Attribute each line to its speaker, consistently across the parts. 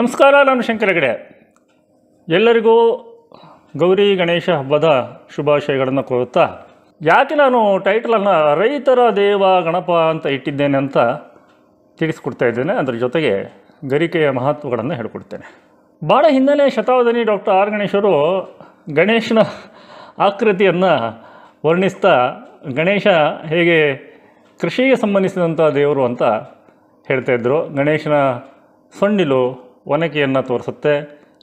Speaker 1: ನಮಸ್ಕಾರ ನಾನು ಶಂಕರಗಡೆ ಎಲ್ಲರಿಗೂ ಗೌರಿ ಗಣೇಶ ಹಬ್ಬದ ಶುಭಾಶಯಗಳನ್ನು ಕೋರುತ್ತಾ ಯಾಕೆ ನಾನು ಟೈಟಲನ್ನು ರೈತರ ದೇವ ಗಣಪ ಅಂತ ಇಟ್ಟಿದ್ದೇನೆ ಅಂತ ತಿಳಿಸ್ಕೊಡ್ತಾ ಇದ್ದೇನೆ ಅದರ ಜೊತೆಗೆ ಗರಿಕೆಯ ಮಹತ್ವಗಳನ್ನು ಹೇಳ್ಕೊಡ್ತೇನೆ ಭಾಳ ಹಿನ್ನೆಲೆ ಶತಾಬ್ದನಿ ಡಾಕ್ಟರ್ ಆರ್ ಗಣೇಶರು ಗಣೇಶನ ಆಕೃತಿಯನ್ನು ವರ್ಣಿಸ್ತಾ ಗಣೇಶ ಹೇಗೆ ಕೃಷಿಗೆ ಸಂಬಂಧಿಸಿದಂಥ ದೇವರು ಅಂತ ಹೇಳ್ತಾಯಿದ್ರು ಗಣೇಶನ ಸೊಂಡಿಲು ಒನಕೆಯನ್ನು ತೋರಿಸುತ್ತೆ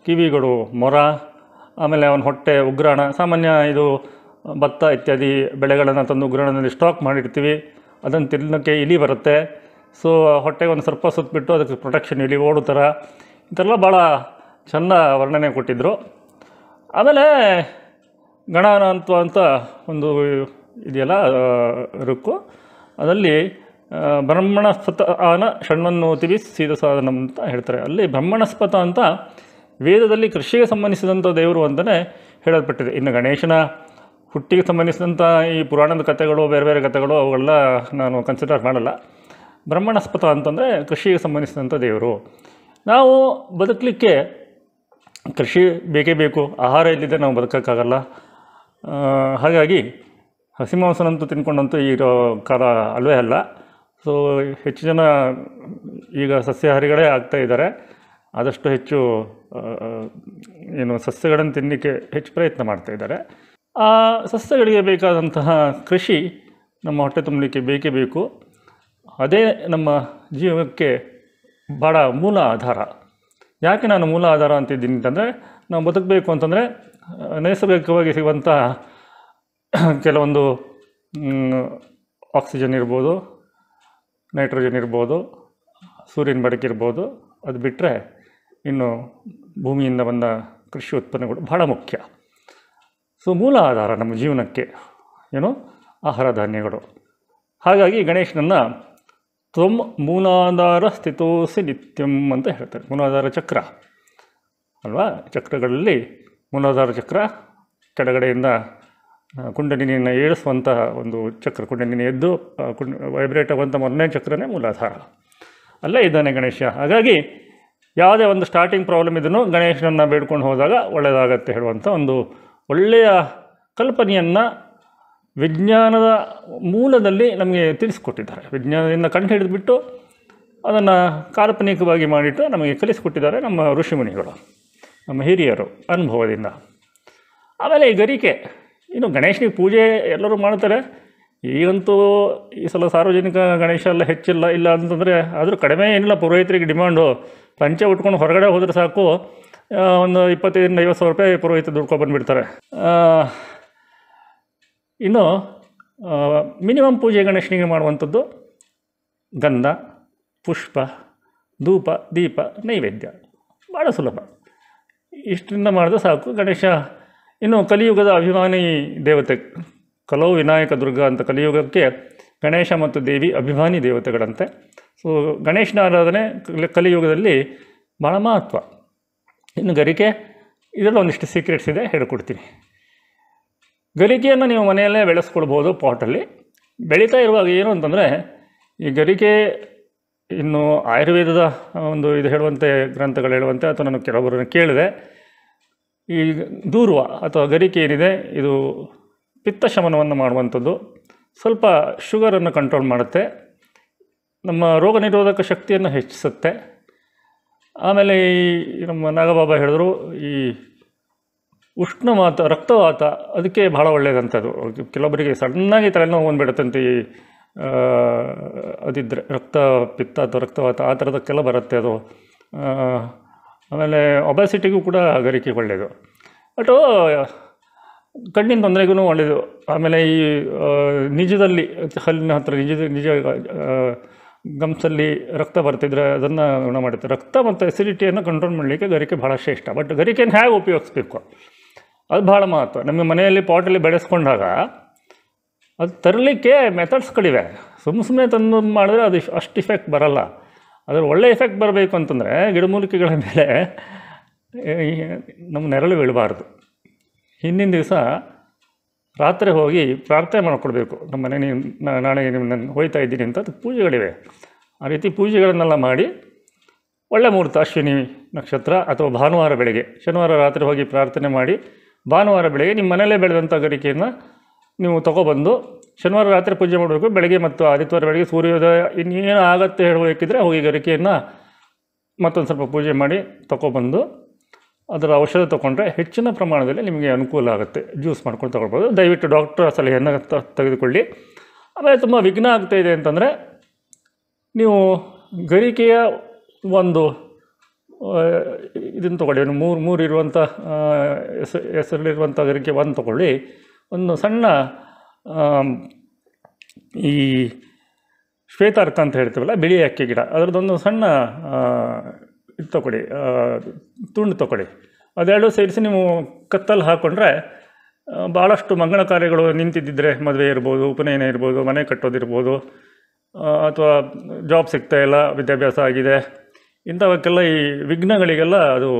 Speaker 1: ಕಿವಿಗಳು ಮೊರ ಆಮೇಲೆ ಅವನ ಹೊಟ್ಟೆ ಉಗ್ರಾಣ ಸಾಮಾನ್ಯ ಇದು ಭತ್ತ ಇತ್ಯಾದಿ ಬೆಳೆಗಳನ್ನು ತಂದು ಉಗ್ರಾಣದಲ್ಲಿ ಸ್ಟಾಕ್ ಮಾಡಿರ್ತೀವಿ ಅದನ್ನು ತಿನ್ನೋಕ್ಕೆ ಇಲಿ ಬರುತ್ತೆ ಸೊ ಹೊಟ್ಟೆಗೆ ಒಂದು ಸ್ವಲ್ಪ ಸುತ್ತಬಿಟ್ಟು ಅದಕ್ಕೆ ಪ್ರೊಟೆಕ್ಷನ್ ಇಲಿ ಓಡು ಥರ ಇದೆಲ್ಲ ಭಾಳ ಚೆಂದ ವರ್ಣನೆ ಕೊಟ್ಟಿದ್ದರು ಆಮೇಲೆ ಗಣನ ಅಂತ ಒಂದು ಇದೆಯಲ್ಲ ರುಕ್ಕು ಅದರಲ್ಲಿ ಬ್ರಹ್ಮಣಸ್ಪತ ಆನ ಷಣ್ಮನ್ನೋತಿವಿ ಸಾಧನಂ ಅಂತ ಹೇಳ್ತಾರೆ ಅಲ್ಲಿ ಬ್ರಹ್ಮಣಸ್ಪತ ಅಂತ ವೇದದಲ್ಲಿ ಕೃಷಿಗೆ ಸಂಬಂಧಿಸಿದಂಥ ದೇವರು ಅಂತಲೇ ಹೇಳಲ್ಪಟ್ಟಿದೆ ಇನ್ನು ಗಣೇಶನ ಹುಟ್ಟಿಗೆ ಸಂಬಂಧಿಸಿದಂಥ ಈ ಪುರಾಣದ ಕಥೆಗಳು ಬೇರೆ ಬೇರೆ ಕಥೆಗಳು ಅವುಗಳೆಲ್ಲ ನಾನು ಕನ್ಸಿಡರ್ ಮಾಡಲ್ಲ ಬ್ರಹ್ಮಣಸ್ಪತ ಅಂತಂದರೆ ಕೃಷಿಗೆ ಸಂಬಂಧಿಸಿದಂಥ ದೇವರು ನಾವು ಬದುಕಲಿಕ್ಕೆ ಕೃಷಿ ಬೇಕೇ ಬೇಕು ಆಹಾರ ಇಲ್ಲದೆ ನಾವು ಬದುಕೋಕ್ಕಾಗಲ್ಲ ಹಾಗಾಗಿ ಹಸಿಮಾಂಸನಂತೂ ತಿನ್ಕೊಂಡಂತೂ ಇರೋ ಕಾಲ ಅಲ್ವೇ ಅಲ್ಲ ಸೊ ಹೆಚ್ಚು ಜನ ಈಗ ಸಸ್ಯಾಹಾರಿಗಳೇ ಆಗ್ತಾ ಇದ್ದಾರೆ ಆದಷ್ಟು ಹೆಚ್ಚು ಏನು ಸಸ್ಯಗಳನ್ನು ತಿನ್ನಲಿಕ್ಕೆ ಹೆಚ್ಚು ಪ್ರಯತ್ನ ಮಾಡ್ತಾ ಇದ್ದಾರೆ ಆ ಸಸ್ಯಗಳಿಗೆ ಬೇಕಾದಂತಹ ಕೃಷಿ ನಮ್ಮ ಹೊಟ್ಟೆ ತುಂಬಲಿಕ್ಕೆ ಬೇಕೇ ಬೇಕು ಅದೇ ನಮ್ಮ ಜೀವನಕ್ಕೆ ಭಾಳ ಮೂಲ ಆಧಾರ ಯಾಕೆ ನಾನು ಮೂಲ ಆಧಾರ ಅಂತಿದ್ದೀನಿ ಅಂತಂದರೆ ನಾವು ಬದುಕಬೇಕು ಅಂತಂದರೆ ನೈಸರ್ಗಿಕವಾಗಿ ಸಿಗುವಂಥ ಕೆಲವೊಂದು ಆಕ್ಸಿಜನ್ ಇರ್ಬೋದು ನೈಟ್ರೋಜನ್ ಇರ್ಬೋದು ಸೂರ್ಯನ ಬಡಕೆ ಇರ್ಬೋದು ಅದು ಬಿಟ್ಟರೆ ಇನ್ನು ಭೂಮಿಯಿಂದ ಬಂದ ಕೃಷಿ ಉತ್ಪನ್ನಗಳು ಬಹಳ ಮುಖ್ಯ ಸೊ ಮೂಲ ಆಧಾರ ನಮ್ಮ ಜೀವನಕ್ಕೆ ಏನು ಆಹಾರ ಧಾನ್ಯಗಳು ಹಾಗಾಗಿ ಗಣೇಶನನ್ನು ತ್ವಮ್ ಮೂಲಾಧಾರ ಸ್ಥಿತೋಸಿ ನಿತ್ಯಂ ಅಂತ ಹೇಳ್ತಾರೆ ಮೂಲಾಧಾರ ಚಕ್ರ ಅಲ್ವಾ ಚಕ್ರಗಳಲ್ಲಿ ಮೂಲಾಧಾರ ಚಕ್ರ ಕೆಳಗಡೆಯಿಂದ ಕುಂಡಲಿನಿಯನ್ನು ಏಳಿಸುವಂತಹ ಒಂದು ಚಕ್ರ ಕುಂಡಲಿನಿ ಎದ್ದು ಕುಂಡ ವೈಬ್ರೇಟ್ ಆಗುವಂಥ ಮೊದಲನೇ ಚಕ್ರನೇ ಮೂಲಾಧಾರ ಅಲ್ಲೇ ಇದ್ದಾನೆ ಗಣೇಶ ಹಾಗಾಗಿ ಯಾವುದೇ ಒಂದು ಸ್ಟಾರ್ಟಿಂಗ್ ಪ್ರಾಬ್ಲಮ್ ಇದನ್ನು ಗಣೇಶನನ್ನು ಬೇಡ್ಕೊಂಡು ಹೋದಾಗ ಒಳ್ಳೆಯದಾಗತ್ತೆ ಹೇಳುವಂಥ ಒಂದು ಒಳ್ಳೆಯ ಕಲ್ಪನೆಯನ್ನು ವಿಜ್ಞಾನದ ಮೂಲದಲ್ಲಿ ನಮಗೆ ತಿಳಿಸ್ಕೊಟ್ಟಿದ್ದಾರೆ ವಿಜ್ಞಾನದಿಂದ ಕಂಡು ಹಿಡಿದುಬಿಟ್ಟು ಅದನ್ನು ಕಾಲ್ಪನಿಕವಾಗಿ ಮಾಡಿಟ್ಟು ನಮಗೆ ಕಲಿಸಿಕೊಟ್ಟಿದ್ದಾರೆ ನಮ್ಮ ಋಷಿಮುನಿಗಳು ನಮ್ಮ ಹಿರಿಯರು ಅನುಭವದಿಂದ ಆಮೇಲೆ ಈ ಗರಿಕೆ ಇನ್ನು ಗಣೇಶನಿಗೆ ಪೂಜೆ ಎಲ್ಲರೂ ಮಾಡ್ತಾರೆ ಈಗಂತೂ ಈ ಸಲ ಸಾರ್ವಜನಿಕ ಗಣೇಶ ಎಲ್ಲ ಹೆಚ್ಚಿಲ್ಲ ಇಲ್ಲ ಅಂತಂದರೆ ಆದರೂ ಕಡಿಮೆ ಏನಿಲ್ಲ ಪುರೋಹಿತರಿಗೆ ಡಿಮ್ಯಾಂಡು ಪಂಚೆ ಉಟ್ಕೊಂಡು ಹೊರಗಡೆ ಹೋದರೆ ಸಾಕು ಒಂದು ಇಪ್ಪತ್ತೈದರಿಂದ ಐವತ್ತು ಸಾವಿರ ರೂಪಾಯಿ ಪುರೋಹಿತ ದುಡ್ಕೊ ಬಂದುಬಿಡ್ತಾರೆ ಇನ್ನು ಮಿನಿಮಮ್ ಪೂಜೆ ಗಣೇಶನಿಗೆ ಮಾಡುವಂಥದ್ದು ಗಂಧ ಪುಷ್ಪ ಧೂಪ ದೀಪ ನೈವೇದ್ಯ ಭಾಳ ಸುಲಭ ಇಷ್ಟರಿಂದ ಮಾಡಿದ್ರೆ ಸಾಕು ಗಣೇಶ ಇನ್ನು ಕಲಿಯುಗದ ಅಭಿಮಾನಿ ದೇವತೆ ಕಲೋ ವಿನಾಯಕ ದುರ್ಗ ಅಂತ ಕಲಿಯುಗಕ್ಕೆ ಗಣೇಶ ಮತ್ತು ದೇವಿ ಅಭಿಮಾನಿ ದೇವತೆಗಳಂತೆ ಸೊ ಗಣೇಶನ ಆರಾಧನೆ ಕಲಿಯುಗದಲ್ಲಿ ಭಾಳ ಮಹತ್ವ ಇನ್ನು ಗರಿಕೆ ಇದರಲ್ಲಿ ಒಂದಿಷ್ಟು ಸೀಕ್ರೆಟ್ಸ್ ಇದೆ ಹೇಳ್ಕೊಡ್ತೀನಿ ಗರಿಕೆಯನ್ನು ನೀವು ಮನೆಯಲ್ಲೇ ಬೆಳೆಸ್ಕೊಳ್ಬೋದು ಪಾಟಲ್ಲಿ ಬೆಳೀತಾ ಇರುವಾಗ ಏನು ಅಂತಂದರೆ ಈ ಗರಿಕೆ ಇನ್ನು ಆಯುರ್ವೇದದ ಒಂದು ಇದು ಹೇಳುವಂತೆ ಗ್ರಂಥಗಳು ಹೇಳುವಂತೆ ಅಥವಾ ನಾನು ಕೆಲವರನ್ನು ಕೇಳಿದೆ ಈ ದೂರುವ ಅಥವಾ ಗರಿಕೆ ಏನಿದೆ ಇದು ಪಿತ್ತ ಶಮನವನ್ನು ಮಾಡುವಂಥದ್ದು ಸ್ವಲ್ಪ ಶುಗರನ್ನು ಕಂಟ್ರೋಲ್ ಮಾಡುತ್ತೆ ನಮ್ಮ ರೋಗ ನಿರೋಧಕ ಶಕ್ತಿಯನ್ನು ಹೆಚ್ಚಿಸುತ್ತೆ ಆಮೇಲೆ ಈ ನಮ್ಮ ನಾಗಬಾಬಾ ಹೇಳಿದ್ರು ಈ ಉಷ್ಣವಾತ ರಕ್ತವಾತ ಅದಕ್ಕೆ ಭಾಳ ಒಳ್ಳೆಯದಂಥದ್ದು ಕೆಲವೊಬ್ಬರಿಗೆ ಸಣ್ಣಾಗಿ ತಲೆನೋವು ಬಂದುಬಿಡುತ್ತಂತೆ ಈ ಅದಿದ್ದರೆ ರಕ್ತ ಪಿತ್ತ ಅಥವಾ ರಕ್ತವಾತ ಆ ಥರದಕ್ಕೆಲ್ಲ ಬರುತ್ತೆ ಅದು ಆಮೇಲೆ ಒಬಾಸಿಟಿಗೂ ಕೂಡ ಗರಿಕೆ ಒಳ್ಳೆಯದು ಬಟ್ ಕಣ್ಣಿನ ತೊಂದರೆಗೂ ಒಳ್ಳೆಯದು ಆಮೇಲೆ ಈ ನಿಜದಲ್ಲಿ ಹಲ್ಲಿನ ಹತ್ರ ನಿಜ ನಿಜ ಗಮ್ಸಲ್ಲಿ ರಕ್ತ ಬರ್ತಿದ್ರೆ ಅದನ್ನು ಗುಣ ಮಾಡುತ್ತೆ ರಕ್ತ ಮತ್ತು ಎಸಿಡಿಟಿಯನ್ನು ಕಂಟ್ರೋಲ್ ಮಾಡಲಿಕ್ಕೆ ಗರಿಕೆ ಭಾಳ ಇಷ್ಟ ಬಟ್ ಗರಿಕೆಯನ್ನು ಹೇಗೆ ಉಪಯೋಗಿಸ್ಬೇಕು ಅದು ಭಾಳ ಮಹತ್ವ ನಮ್ಮ ಮನೆಯಲ್ಲಿ ಪಾಟಲ್ಲಿ ಬೆಳೆಸ್ಕೊಂಡಾಗ ಅದು ತರಲಿಕ್ಕೆ ಮೆಥಡ್ಸ್ಗಳಿವೆ ಸುಮ್ಮ ಸುಮ್ಮನೆ ತಂದು ಮಾಡಿದ್ರೆ ಅದು ಅಷ್ಟು ಇಫೆಕ್ಟ್ ಬರಲ್ಲ ಅದರ ಒಳ್ಳೆ ಎಫೆಕ್ಟ್ ಬರಬೇಕು ಅಂತಂದರೆ ಗಿಡಮೂಲಿಕೆಗಳ ಮೇಲೆ ನಮ್ಮ ನೆರಳು ಬೀಳಬಾರ್ದು ಹಿಂದಿನ ದಿವಸ ರಾತ್ರಿ ಹೋಗಿ ಪ್ರಾರ್ಥನೆ ಮಾಡಿಕೊಡ್ಬೇಕು ನಮ್ಮ ಮನೆ ನಾಳೆ ನಾನು ಹೋಯ್ತಾ ಇದ್ದೀನಿ ಅಂತ ಅದು ಪೂಜೆಗಳಿವೆ ಆ ರೀತಿ ಪೂಜೆಗಳನ್ನೆಲ್ಲ ಮಾಡಿ ಒಳ್ಳೆ ಮುಹೂರ್ತ ಅಶ್ವಿನಿ ನಕ್ಷತ್ರ ಅಥವಾ ಭಾನುವಾರ ಬೆಳಗ್ಗೆ ಶನಿವಾರ ರಾತ್ರಿ ಹೋಗಿ ಪ್ರಾರ್ಥನೆ ಮಾಡಿ ಭಾನುವಾರ ಬೆಳಗ್ಗೆ ನಿಮ್ಮ ಮನೆಯಲ್ಲೇ ಬೆಳೆದಂಥ ಗರಿಕೆಯನ್ನು ನೀವು ತಗೊಬಂದು ಶನಿವಾರ ರಾತ್ರಿ ಪೂಜೆ ಮಾಡಬೇಕು ಬೆಳಗ್ಗೆ ಮತ್ತು ಆದಿತ್ಯವಾರ ಬೆಳಗ್ಗೆ ಸೂರ್ಯೋದಯ ಇನ್ನೇನು ಆಗತ್ತೆ ಹೇಳಬೇಕಿದ್ರೆ ಗರಿಕೆಯನ್ನು ಮತ್ತೊಂದು ಸ್ವಲ್ಪ ಪೂಜೆ ಮಾಡಿ ತೊಗೊಬಂದು ಅದರ ಔಷಧ ತೊಗೊಂಡ್ರೆ ಹೆಚ್ಚಿನ ಪ್ರಮಾಣದಲ್ಲಿ ನಿಮಗೆ ಅನುಕೂಲ ಆಗುತ್ತೆ ಜ್ಯೂಸ್ ಮಾಡ್ಕೊಂಡು ತೊಗೊಳ್ಬೋದು ದಯವಿಟ್ಟು ಡಾಕ್ಟರ್ ಸಲಹೆಯನ್ನು ತೆಗೆದುಕೊಳ್ಳಿ ಆಮೇಲೆ ತುಂಬ ವಿಘ್ನ ಆಗ್ತಾ ಇದೆ ಅಂತಂದರೆ ನೀವು ಗರಿಕೆಯ ಒಂದು ಇದನ್ನು ತೊಗೊಳ್ಳಿ ಒಂದು ಮೂರು ಮೂರು ಇರುವಂಥ ಹೆಸರು ಹೆಸರಲ್ಲಿರುವಂಥ ಗರಿಕೆ ಒಂದು ತೊಗೊಳ್ಳಿ ಒಂದು ಸಣ್ಣ ಈ ಶ್ವೇತಾರ್ಕ ಅಂತ ಹೇಳ್ತೀವಲ್ಲ ಬಿಳಿ ಅಕ್ಕಿ ಗಿಡ ಅದರದ್ದೊಂದು ಸಣ್ಣ ಇದು ತೊಕೊಡಿ ತುಂಡು ತಗೊಳ್ಳಿ ಅದೆರಡು ಸೇರಿಸಿ ನೀವು ಕತ್ತಲ್ಲಿ ಹಾಕ್ಕೊಂಡ್ರೆ ಭಾಳಷ್ಟು ಮಂಗಳ ಕಾರ್ಯಗಳು ನಿಂತಿದ್ದರೆ ಮದುವೆ ಇರ್ಬೋದು ಉಪನಯನ ಇರ್ಬೋದು ಮನೆ ಕಟ್ಟೋದಿರ್ಬೋದು ಅಥವಾ ಜಾಬ್ ಸಿಗ್ತಾ ಇಲ್ಲ ವಿದ್ಯಾಭ್ಯಾಸ ಆಗಿದೆ ಇಂಥವಕ್ಕೆಲ್ಲ ಈ ವಿಘ್ನಗಳಿಗೆಲ್ಲ ಅದು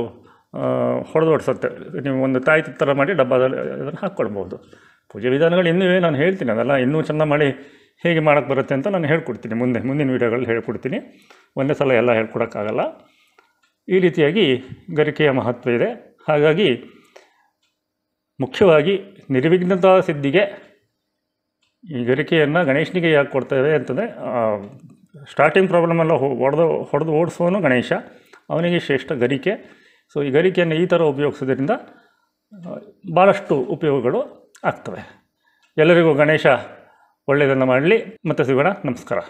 Speaker 1: ಹೊಡೆದೊಡ್ಸುತ್ತೆ ನೀವು ಒಂದು ತಾಯಿ ಥರ ಮಾಡಿ ಡಬ್ಬದಲ್ಲಿ ಅದನ್ನು ಹಾಕ್ಕೊಳ್ಬೋದು ಪೂಜೆ ವಿಧಾನಗಳು ಇನ್ನೂ ನಾನು ಹೇಳ್ತೀನಿ ಅದೆಲ್ಲ ಇನ್ನೂ ಚೆಂದ ಮಾಡಿ ಹೇಗೆ ಮಾಡೋಕ್ಕೆ ಬರುತ್ತೆ ಅಂತ ನಾನು ಹೇಳ್ಕೊಡ್ತೀನಿ ಮುಂದೆ ಮುಂದಿನ ವೀಡಿಯೋಗಳಲ್ಲಿ ಹೇಳ್ಕೊಡ್ತೀನಿ ಒಂದೇ ಸಲ ಎಲ್ಲ ಹೇಳ್ಕೊಡೋಕ್ಕಾಗಲ್ಲ ಈ ರೀತಿಯಾಗಿ ಗರಿಕೆಯ ಮಹತ್ವ ಇದೆ ಹಾಗಾಗಿ ಮುಖ್ಯವಾಗಿ ನಿರ್ವಿಘ್ನತಾ ಸಿದ್ಧಿಗೆ ಈ ಗರಿಕೆಯನ್ನು ಗಣೇಶನಿಗೆ ಯಾಕೆ ಕೊಡ್ತೇವೆ ಅಂತಂದರೆ ಸ್ಟಾರ್ಟಿಂಗ್ ಪ್ರಾಬ್ಲಮೆಲ್ಲ ಹೊಡೆದು ಹೊಡೆದು ಓಡಿಸೋನು ಗಣೇಶ ಅವನಿಗೆ ಶ್ರೇಷ್ಠ ಗರಿಕೆ ಸೊ ಈ ಗರಿಕೆಯನ್ನು ಈ ಥರ ಉಪಯೋಗಿಸೋದ್ರಿಂದ ಭಾಳಷ್ಟು ಉಪಯೋಗಗಳು ಆಗ್ತವೆ ಎಲ್ಲರಿಗೂ ಗಣೇಶ ಒಳ್ಳೆಯದನ್ನು ಮಾಡಲಿ ಮತ್ತು ಸಿಗೋಣ ನಮಸ್ಕಾರ